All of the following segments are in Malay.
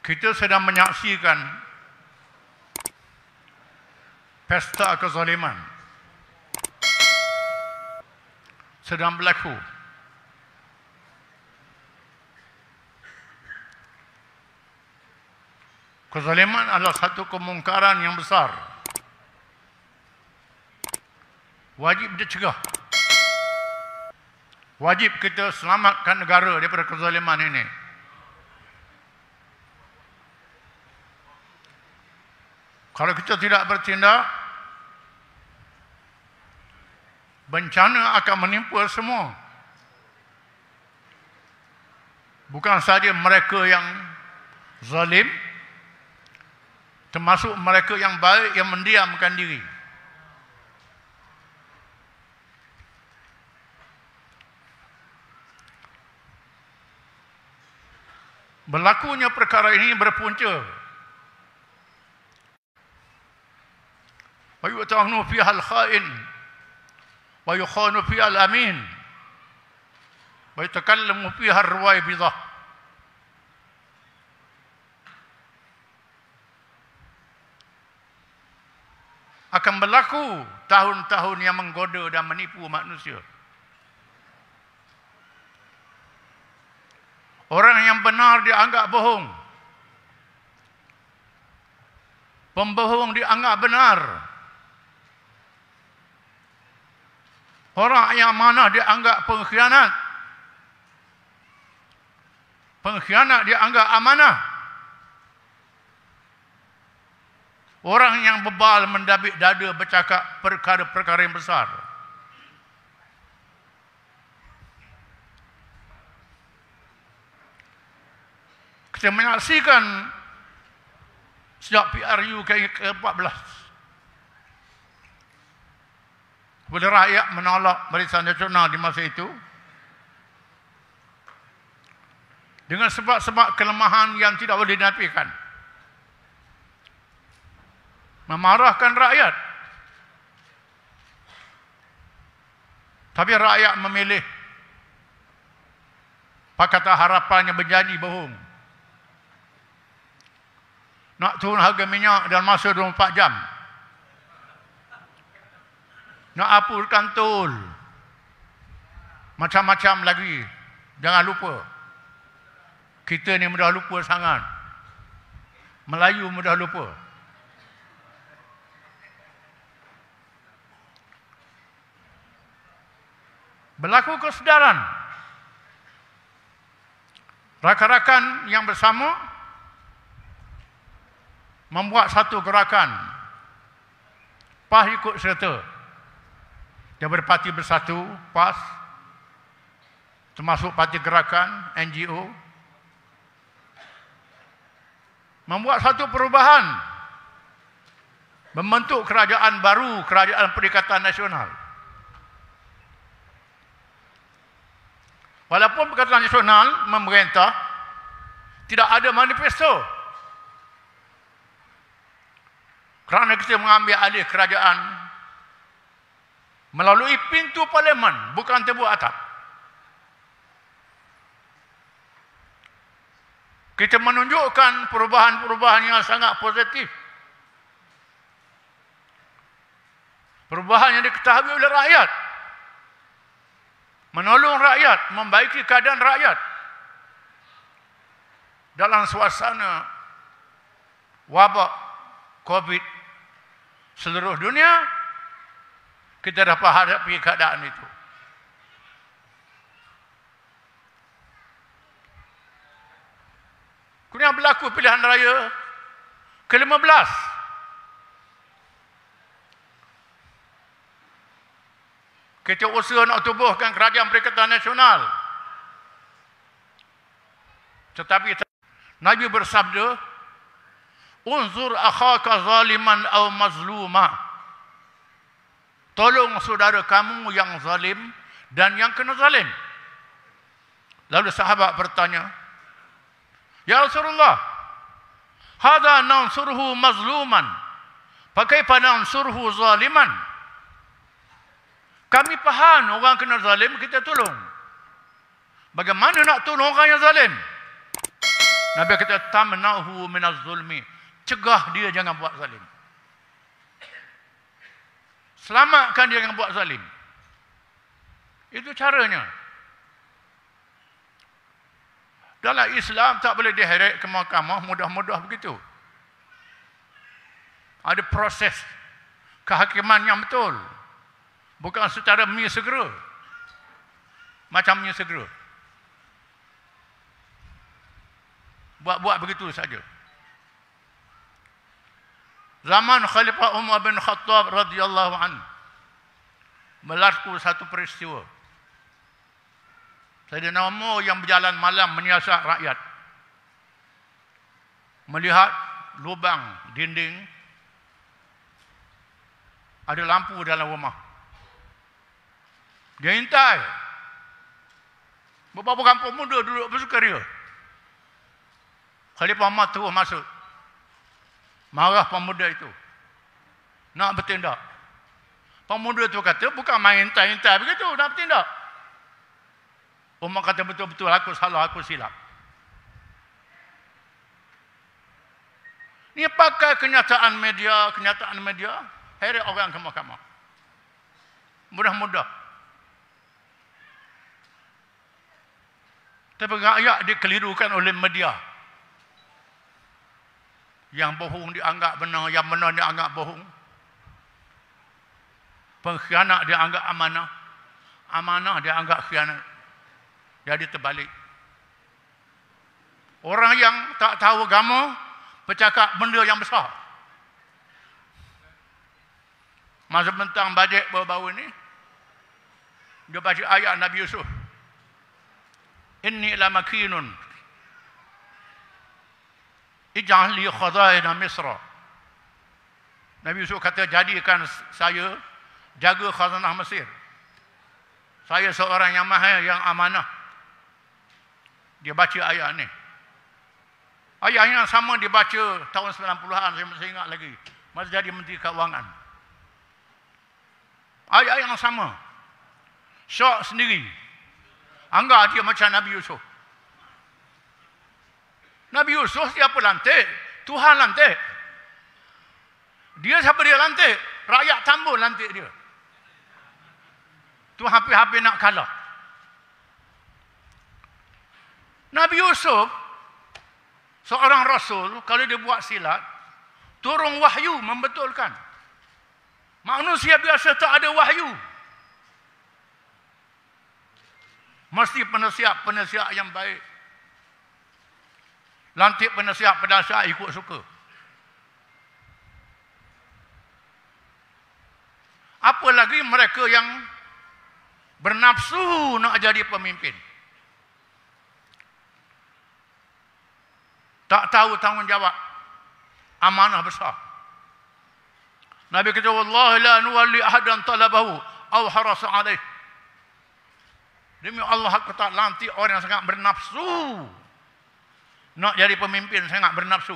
kita sedang menyaksikan pesta kezaliman sedang berlaku kezaliman adalah satu kemungkaran yang besar wajib dicegah wajib kita selamatkan negara daripada kezaliman ini Kalau kita tidak bertindak, bencana akan menimpa semua. Bukan saja mereka yang zalim, termasuk mereka yang baik yang mendiamkan diri. Berlakunya perkara ini berpunca ويؤتمن فيها الخائن ويخون فيها الأمين ويتكلم فيها الروايبضة akan berlaku tahun-tahun yang menggoda dan menipu manusia. Orang yang benar dianggap bohong. Pembohong dianggap Benar. Orang yang mana dia anggap pengkhianat. Pengkhianat dia anggap amanah. Orang yang bebal mendabik dada bercakap perkara-perkara yang besar. Kita menyaksikan sejak PRU ke-14 boleh rakyat menolak barisan nasional di masa itu? Dengan sebab-sebab kelemahan yang tidak boleh dinafikan. Memarahkan rakyat. Tapi rakyat memilih. Pakatan harapannya berjanji bohong. Nak turun harga minyak dalam masa 24 jam. 24 jam nak apurkan tol. Macam-macam lagi. Jangan lupa. Kita ni mudah lupa sangat. Melayu mudah lupa. Berlaku kesedaran. Rakan-rakan yang bersama membuat satu gerakan. Pah ikut serta daripada parti bersatu, PAS, termasuk parti gerakan, NGO, membuat satu perubahan membentuk kerajaan baru, kerajaan perikatan nasional. Walaupun perikatan nasional memerintah, tidak ada manifesto. Kerana kita mengambil alih kerajaan melalui pintu parlimen bukan terbuat atap kita menunjukkan perubahan-perubahan yang sangat positif perubahan yang diketahui oleh rakyat menolong rakyat membaiki keadaan rakyat dalam suasana wabak covid seluruh dunia kita dah hadapi keadaan itu. Kemudian berlaku pilihan raya ke-15. Kita usaha nak tubuhkan kerajaan berkaitan nasional. Tetapi Nabi bersabda, Unzur akhaka zaliman au mazlumah. Tolong saudara kamu yang zalim dan yang kena zalim. Lalu sahabat bertanya, Ya Rasulullah, Hada nansurhu mazluman, Pakai panang surhu zaliman. Kami paham orang kena zalim, kita tolong. Bagaimana nak tolong orang yang zalim? Nabi kata, Tamnahu minaz zulmi. Cegah dia jangan buat zalim. Selamatkan dia yang buat zalim. Itu caranya. Dalam Islam tak boleh diheret ke mahkamah mudah-mudah begitu. Ada proses kehakiman yang betul. Bukan secara mie segera. Macam mie segera. Buat-buat begitu saja zaman Khalifah Umar bin Khattab radhiyallahu an berlaku satu peristiwa. Sayyidina Umar yang berjalan malam menyiasat rakyat. Melihat lubang dinding ada lampu dalam rumah. Dia intai. Beberapa kampung muda duduk bersukaria. Khalifah Umar terus masuk. Marah pemuda itu. Nak bertindak. Pemuda itu kata, bukan main tai-tai begitu, nak bertindak. Umar kata betul-betul aku salah, aku silap. Ini pakai kenyataan media, kenyataan media, heret orang ke mahkamah. Mudah-mudah. Tapi rakyat dikelirukan oleh media. Yang bohong dianggap benar, yang benar dianggap bohong. Pengkhianat dianggap amanah. Amanah dianggap khianat. Jadi terbalik. Orang yang tak tahu agama, bercakap benda yang besar. Masa bentang bajet baru-baru ini, dia baca ayat Nabi Yusuf. Inni la makinun ij'al li khazaina misra Nabi Yusuf kata jadikan saya jaga khazanah Mesir saya seorang yang mahir yang amanah dia baca ayat ni ayat yang sama dibaca tahun 90-an saya masih ingat lagi masa jadi menteri kewangan ayat yang sama syok sendiri anggap dia macam Nabi Yusuf Nabi Yusuf siapa lantik? Tuhan lantik. Dia siapa dia lantik? Rakyat tambun lantik dia. Tu hampir-hampir nak kalah. Nabi Yusuf, seorang rasul, kalau dia buat silat, turun wahyu membetulkan. Manusia biasa tak ada wahyu. Mesti penasihat-penasihat yang baik. Lantik penasihat penasihat ikut suka. Apalagi mereka yang bernafsu nak jadi pemimpin. Tak tahu tanggungjawab. Amanah besar. Nabi kata, Wallahi la nuwalli ahadan talabahu. Aw harasa alaih. Demi Allah aku tak lantik orang yang sangat bernafsu nak jadi pemimpin saya sangat bernafsu.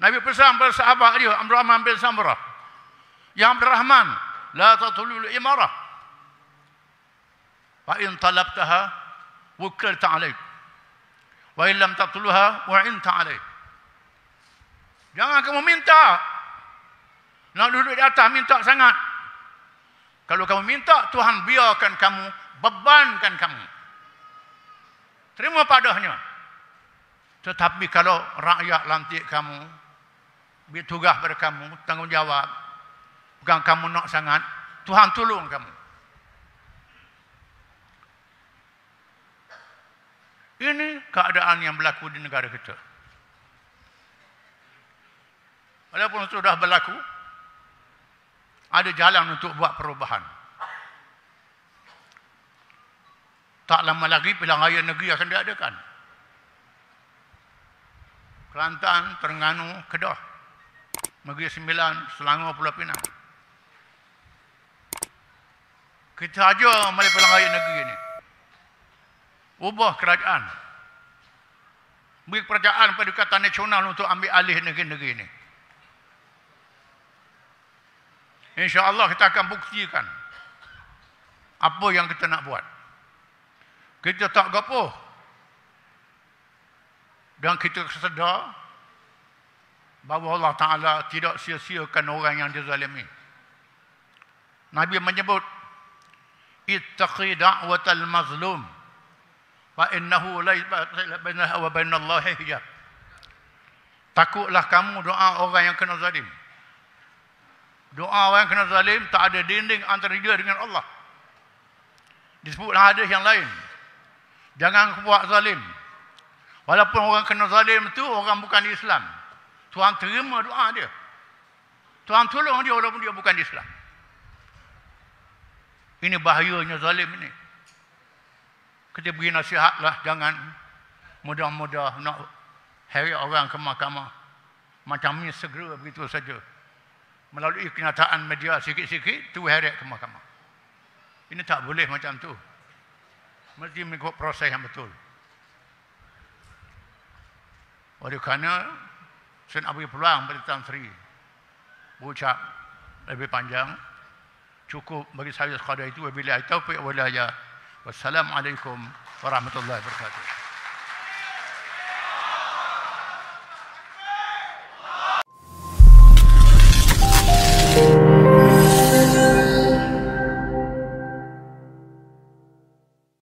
Nabi pesan pada sahabat dia, Abdul Rahman bin Samurah. Ya Abdul Rahman, la tatulul imarah. Fa in talabtaha wukilta alaik. Wa in lam tatulha wa'inta alaik. Jangan kamu minta. Nak duduk di atas minta sangat. Kalau kamu minta, Tuhan biarkan kamu, bebankan kamu. Terima padahnya. Tetapi kalau rakyat lantik kamu, biar tugas pada kamu, tanggungjawab, bukan kamu nak sangat, Tuhan tolong kamu. Ini keadaan yang berlaku di negara kita. Walaupun sudah berlaku, ada jalan untuk buat perubahan. Perubahan. Tak lama lagi pilihan raya negeri akan diadakan. Kelantan, Terengganu, Kedah. Negeri Sembilan, Selangor, Pulau Pinang. Kita saja melalui pilihan raya negeri ini. Ubah kerajaan. Beri kerajaan pada kata nasional untuk ambil alih negeri-negeri ini. InsyaAllah kita akan buktikan apa yang kita nak buat. Kita tak gapo. Dan kita sedar bahawa Allah Ta'ala tidak sia-siakan orang yang dizalimi. Nabi menyebut, Ittaqi da'watal mazlum. Fa innahu bainahu wa bainallahi hijab. Takutlah kamu doa orang yang kena zalim. Doa orang yang kena zalim tak ada dinding antara dia dengan Allah. Disebut hadis yang lain. Jangan buat zalim. Walaupun orang kena zalim tu orang bukan Islam. Tuhan terima doa dia. Tuhan tolong dia walaupun dia bukan Islam. Ini bahayanya zalim ini. Kita beri nasihatlah jangan mudah-mudah nak heret orang ke mahkamah. Macam ni segera begitu saja. Melalui kenyataan media sikit-sikit tu heret ke mahkamah. Ini tak boleh macam tu mesti mengikut proses yang betul. Oleh kerana Sun Abu peluang pada Tuan Sri berucap lebih panjang cukup bagi saya sekadar itu wabillahi taufiq walhidayah wassalamualaikum warahmatullahi wabarakatuh